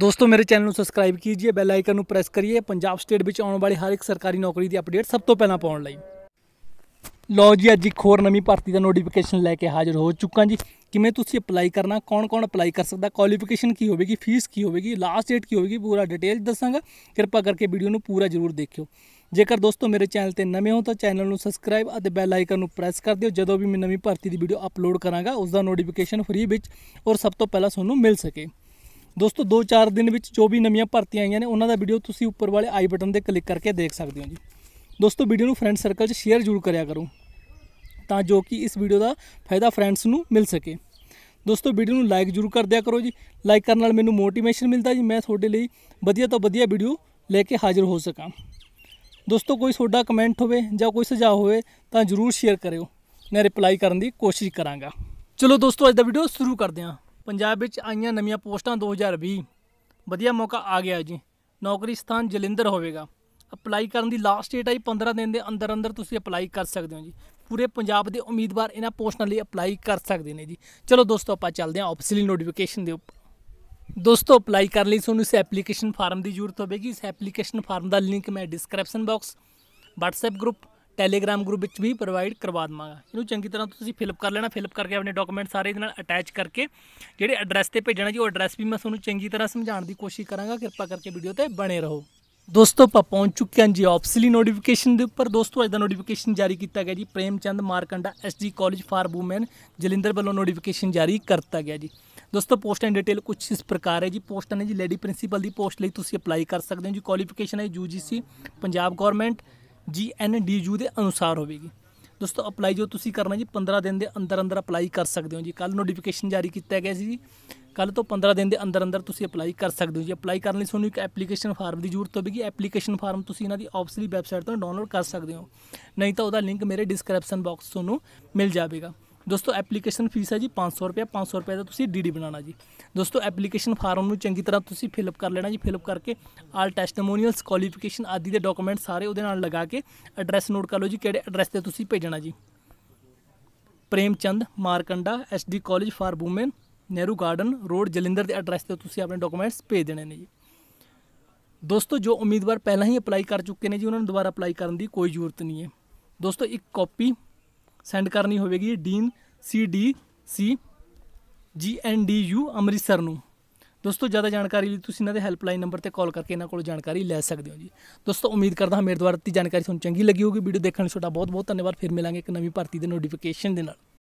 ਦੋਸਤੋ ਮੇਰੇ ਚੈਨਲ ਨੂੰ ਸਬਸਕ੍ਰਾਈਬ ਕੀਜੀਏ ਬੈਲ ਆਈਕਨ ਨੂੰ ਪ੍ਰੈਸ ਕਰੀਏ ਪੰਜਾਬ ਸਟੇਟ ਵਿੱਚ ਆਉਣ ਵਾਲੀ ਹਰ ਇੱਕ ਸਰਕਾਰੀ ਨੌਕਰੀ ਦੀ ਅਪਡੇਟ ਸਭ ਤੋਂ ਪਹਿਲਾਂ ਪਾਉਣ ਲਈ ਲੋ ਜੀ ਅੱਜ ਇੱਕ ਹੋਰ ਨਵੀਂ ਭਰਤੀ ਦਾ ਨੋਟੀਫਿਕੇਸ਼ਨ ਲੈ ਕੇ ਹਾਜ਼ਰ ਹੋ ਚੁੱਕਾ ਜੀ ਕਿਵੇਂ ਤੁਸੀਂ ਅਪਲਾਈ ਕਰਨਾ ਕੌਣ-ਕੌਣ ਅਪਲਾਈ ਕਰ ਸਕਦਾ ਕੁਆਲੀਫਿਕੇਸ਼ਨ ਕੀ ਹੋਵੇਗੀ ਫੀਸ ਕੀ ਹੋਵੇਗੀ ਲਾਸਟ ਡੇਟ ਕੀ ਹੋਵੇਗੀ ਪੂਰਾ ਡਿਟੇਲ ਦੱਸਾਂਗਾ ਕਿਰਪਾ ਕਰਕੇ ਵੀਡੀਓ ਨੂੰ ਪੂਰਾ ਜ਼ਰੂਰ ਦੇਖਿਓ ਜੇਕਰ ਦੋਸਤੋ ਮੇਰੇ ਚੈਨਲ ਤੇ ਨਵੇਂ ਹੋ ਤਾਂ ਚੈਨਲ ਨੂੰ ਸਬਸਕ੍ਰਾਈਬ ਅਤੇ ਬੈਲ ਆਈਕਨ ਨੂੰ ਪ੍ਰੈਸ ਕਰ ਦਿਓ ਜਦੋਂ ਵੀ ਮੈਂ ਨਵੀਂ ਭਰਤੀ ਦੀ ਵੀਡੀਓ ਅਪਲੋਡ ਕਰਾਂਗਾ ਉਸ ਦਾ ਨੋਟੀਫਿਕੇਸ਼ਨ ਫ੍ਰੀ ਵਿੱਚ ਔਰ ਸਭ ਤੋਂ ਪਹਿਲਾਂ ਤੁਹਾਨੂੰ ਮਿਲ ਸਕੇ ਦੋਸਤੋ 2-4 ਦਿਨ ਵਿੱਚ ਜੋ ਵੀ ਨਵੀਆਂ ਭਰਤੀਆਂ ਆਈਆਂ ਨੇ ਉਹਨਾਂ ਦਾ ਵੀਡੀਓ ਤੁਸੀਂ ਉੱਪਰ ਵਾਲੇ ਆਈ ਬਟਨ ਤੇ ਕਲਿੱਕ ਕਰਕੇ ਦੇਖ ਸਕਦੇ ਹੋ ਜੀ ਦੋਸਤੋ ਵੀਡੀਓ ਨੂੰ ਫਰੈਂਡ ਸਰਕਲ 'ਚ ਸ਼ੇਅਰ ਜ਼ਰੂਰ ਕਰਿਆ ਕਰੋ ਤਾਂ ਜੋ ਕਿ ਇਸ ਵੀਡੀਓ ਦਾ ਫਾਇਦਾ ਫਰੈਂਡਸ ਨੂੰ ਮਿਲ ਸਕੇ ਦੋਸਤੋ ਵੀਡੀਓ ਨੂੰ ਲਾਈਕ ਜ਼ਰੂਰ ਕਰ ਦਿਆ ਕਰੋ ਜੀ ਲਾਈਕ ਕਰਨ ਨਾਲ ਮੈਨੂੰ ਮੋਟੀਵੇਸ਼ਨ ਮਿਲਦਾ ਜੀ ਮੈਂ ਤੁਹਾਡੇ ਲਈ ਵਧੀਆ ਤੋਂ ਵਧੀਆ ਵੀਡੀਓ ਲੈ ਕੇ ਹਾਜ਼ਰ ਹੋ ਸਕਾਂ ਦੋਸਤੋ ਕੋਈ ਤੁਹਾਡਾ ਕਮੈਂਟ ਹੋਵੇ ਜਾਂ ਕੋਈ ਸੁਝਾਅ ਹੋਵੇ ਤਾਂ ਜ਼ਰੂਰ ਸ਼ੇਅਰ ਕਰਿਓ ਮੈਂ ਰਿਪਲਾਈ ਕਰਨ ਦੀ ਕੋਸ਼ਿਸ਼ ਕਰਾਂਗਾ ਚਲੋ ਦੋਸਤੋ ਅੱਜ ਦਾ ਵੀਡੀਓ ਸ਼ੁਰੂ ਕਰਦੇ ਹਾਂ ਪੰਜਾਬ ਵਿੱਚ ਆਈਆਂ ਨਵੀਆਂ ਪੋਸਟਾਂ 2020 ਵਧੀਆ ਮੌਕਾ ਆ ਗਿਆ ਜੀ ਨੌਕਰੀ ਸਥਾਨ ਜਲੰਧਰ ਹੋਵੇਗਾ ਅਪਲਾਈ ਕਰਨ ਦੀ ਲਾਸਟ ਡੇਟ ਆਈ 15 ਦਿਨ ਦੇ ਅੰਦਰ ਅੰਦਰ ਤੁਸੀਂ ਅਪਲਾਈ ਕਰ ਸਕਦੇ ਹੋ ਜੀ ਪੂਰੇ ਪੰਜਾਬ ਦੇ ਉਮੀਦਵਾਰ ਇਹਨਾਂ ਪੋਸਟਾਂ ਲਈ ਅਪਲਾਈ ਕਰ ਸਕਦੇ ਨੇ ਜੀ ਚਲੋ ਦੋਸਤੋ ਆਪਾਂ ਚੱਲਦੇ ਹਾਂ ਆਫੀਸ਼ੀਅਲੀ ਨੋਟੀਫਿਕੇਸ਼ਨ ਦੇ ਉੱਪਰ ਦੋਸਤੋ ਅਪਲਾਈ ਕਰਨ ਲਈ ਤੁਹਾਨੂੰ ਇਸ ਐਪਲੀਕੇਸ਼ਨ ਫਾਰਮ ਦੀ ਜ਼ਰੂਰਤ ਹੋਵੇਗੀ ਇਸ ਐਪਲੀਕੇਸ਼ਨ ਫਾਰਮ ਦਾ ਲਿੰਕ ਮੈਂ description box WhatsApp group Telegram group ਵਿੱਚ ਵੀ ਪ੍ਰੋਵਾਈਡ ਕਰਵਾ ਦਵਾਂਗਾ ਇਹਨੂੰ ਚੰਗੀ ਤਰ੍ਹਾਂ ਤੁਸੀਂ ਫਿਲਪ ਕਰ ਲੈਣਾ ਫਿਲਪ ਕਰਕੇ ਆਪਣੇ ਡਾਕੂਮੈਂਟ ਸਾਰੇ ਇਹਦੇ ਨਾਲ ਅਟੈਚ ਕਰਕੇ ਜਿਹੜੇ ਐਡਰੈਸ ਤੇ ਭੇਜਣਾ ਜੀ ਉਹ ਐਡਰੈਸ ਵੀ ਮੈਂ ਤੁਹਾਨੂੰ ਚੰਗੀ ਤਰ੍ਹਾਂ ਸਮਝਾਉਣ ਦੀ ਕੋਸ਼ਿਸ਼ ਕਰਾਂਗਾ ਕਿਰਪਾ ਕਰਕੇ ਵੀਡੀਓ ਤੇ ਬਣੇ ਰਹੋ ਦੋਸਤੋ ਆਪਾਂ ਪਹੁੰਚ ਚੁੱਕੇ ਹਾਂ ਜੀ ਆਫਸਲੀ ਨੋਟੀਫਿਕੇਸ਼ਨ ਦੇ ਉੱਪਰ ਦੋਸਤੋ ਅੱਜ ਦਾ ਨੋਟੀਫਿਕੇਸ਼ਨ ਜਾਰੀ ਕੀਤਾ ਗਿਆ ਜੀ Prem Chand Markanda SD college for women Jalandhar ਵੱਲੋਂ ਨੋਟੀਫਿਕੇਸ਼ਨ ਜਾਰੀ ਕਰਤਾ ਗਿਆ ਜੀ ਦੋਸਤੋ ਪੋਸਟ ਐਂਡ ਡਿਟੇਲ ਕੁਝ ਇਸ ਪ੍ਰਕਾਰ ਹੈ ਜੀ ਪੋਸਟਾਂ ਨੇ ਜੀ ਲੇਡੀ ਪ੍ਰਿੰਸੀਪਲ ਦੀ ਪੋਸਟ ਲਈ ਤੁਸੀਂ ਅਪਲਾਈ ਕਰ ਸਕਦੇ ਹੋ ਜੀ ਕੁਆਲੀਫਿਕੇਸ਼ਨ ਹੈ ਯੂਜੀਸੀ ਪੰਜਾਬ ਗਵਰਨਮੈਂਟ ਜੀ ਐਨ ਡੀ ਯੂ ਦੇ ਅਨੁਸਾਰ ਹੋਵੇਗੀ ਦੋਸਤੋ ਅਪਲਾਈ ਜੋ ਤੁਸੀਂ ਕਰਨਾ ਜੀ 15 ਦਿਨ ਦੇ ਅੰਦਰ ਅੰਦਰ ਅਪਲਾਈ ਕਰ ਸਕਦੇ ਹੋ ਜੀ ਕੱਲ ਨੋਟੀਫਿਕੇਸ਼ਨ ਜਾਰੀ ਕੀਤਾ ਗਿਆ ਸੀ ਜੀ ਕੱਲ ਤੋਂ 15 ਦਿਨ ਦੇ ਅੰਦਰ ਅੰਦਰ ਤੁਸੀਂ ਅਪਲਾਈ ਕਰ ਸਕਦੇ ਹੋ ਜੀ ਅਪਲਾਈ ਕਰਨ ਲਈ ਤੁਹਾਨੂੰ ਇੱਕ ਐਪਲੀਕੇਸ਼ਨ ਫਾਰਮ ਦੀ ਜ਼ਰੂਰਤ ਹੋਵੇਗੀ ਐਪਲੀਕੇਸ਼ਨ ਫਾਰਮ ਤੁਸੀਂ ਇਹਨਾਂ ਦੀ ਆਫਸਲੀ ਵੈਬਸਾਈਟ ਤੋਂ ਡਾਊਨਲੋਡ ਕਰ ਸਕਦੇ ਹੋ ਨਹੀਂ ਤਾਂ ਉਹਦਾ ਲਿੰਕ ਮੇਰੇ ਡਿਸਕ੍ਰਿਪਸ਼ਨ ਬਾਕਸ ਤੋਂ ਤੁਹਾਨੂੰ ਮਿਲ ਜਾਵੇਗਾ ਦੋਸਤੋ ਐਪਲੀਕੇਸ਼ਨ ਫੀਸ ਹੈ ਜੀ 500 ਰੁਪਏ 500 ਰੁਪਏ ਦਾ ਤੁਸੀਂ ਡੀਡੀ ਬਣਾਉਣਾ ਜੀ ਦੋਸਤੋ ਐਪਲੀਕੇਸ਼ਨ ਫਾਰਮ ਨੂੰ ਚੰਗੀ ਤਰ੍ਹਾਂ ਤੁਸੀਂ ਫਿਲ ਅਪ ਕਰ ਲੈਣਾ ਜੀ ਫਿਲ ਅਪ ਕਰਕੇ ਆਲ ਟੈਸਟਮੋਨੀਅਲਸ ਕੁਆਲੀਫਿਕੇਸ਼ਨ ਆਦਿ ਦੇ ਡਾਕੂਮੈਂਟ ਸਾਰੇ ਉਹਦੇ ਨਾਲ ਲਗਾ ਕੇ ਐਡਰੈਸ ਨੋਟ ਕਰ ਲਓ ਜੀ ਕਿਹੜੇ ਐਡਰੈਸ ਤੇ ਤੁਸੀਂ ਭੇਜਣਾ ਜੀ Prem Chand Markanda SD college for women Nehru garden road Jalandhar ਦੇ ਐਡਰੈਸ ਤੇ ਤੁਸੀਂ ਆਪਣੇ ਡਾਕੂਮੈਂਟਸ ਭੇਜ ਦੇਣੇ ਨੇ ਜੀ ਦੋਸਤੋ ਜੋ ਉਮੀਦਵਾਰ ਪਹਿਲਾਂ ਹੀ ਅਪਲਾਈ ਕਰ ਚੁੱਕੇ ਨੇ ਜੀ ਉਹਨਾਂ ਨੂੰ ਦੁਬਾਰਾ ਅਪਲਾਈ ਕਰਨ ਦੀ ਕੋਈ ਜ਼ਰੂਰਤ ਨਹੀਂ ਹੈ ਦੋਸਤੋ ਇੱਕ ਕਾਪੀ ਸੈਂਡ ਕਰਨੀ ਹੋਵੇਗੀ ਡੀਨ ਸੀ ਡੀ ਸੀ ਜੀ ਐਨ ਡੀ ਯੂ ਅੰਮ੍ਰਿਤਸਰ ਨੂੰ ਦੋਸਤੋ ਜ਼ਿਆਦਾ ਜਾਣਕਾਰੀ ਲਈ ਤੁਸੀਂ ਇਹਨਾਂ ਦੇ ਹੈਲਪਲਾਈਨ ਨੰਬਰ ਤੇ ਕਾਲ ਕਰਕੇ ਇਹਨਾਂ ਕੋਲੋਂ ਜਾਣਕਾਰੀ ਲੈ ਸਕਦੇ ਹੋ ਜੀ ਦੋਸਤੋ ਉਮੀਦ ਕਰਦਾ ਹਾਂ ਮੇਰੇ ਦੁਆਰਾ ਦਿੱਤੀ ਜਾਣਕਾਰੀ ਤੁਹਾਨੂੰ ਚੰਗੀ ਲੱਗੀ ਹੋਵੇਗੀ ਵੀਡੀਓ ਦੇਖਣ ਲਈ ਤੁਹਾਡਾ ਬਹੁਤ ਬਹੁਤ ਧੰਨਵਾਦ ਫਿਰ ਮਿਲਾਂਗੇ ਇੱਕ ਨਵੀਂ ਭਰਤੀ ਦੇ ਨੋਟੀਫਿਕੇਸ਼ਨ ਦੇ ਨਾਲ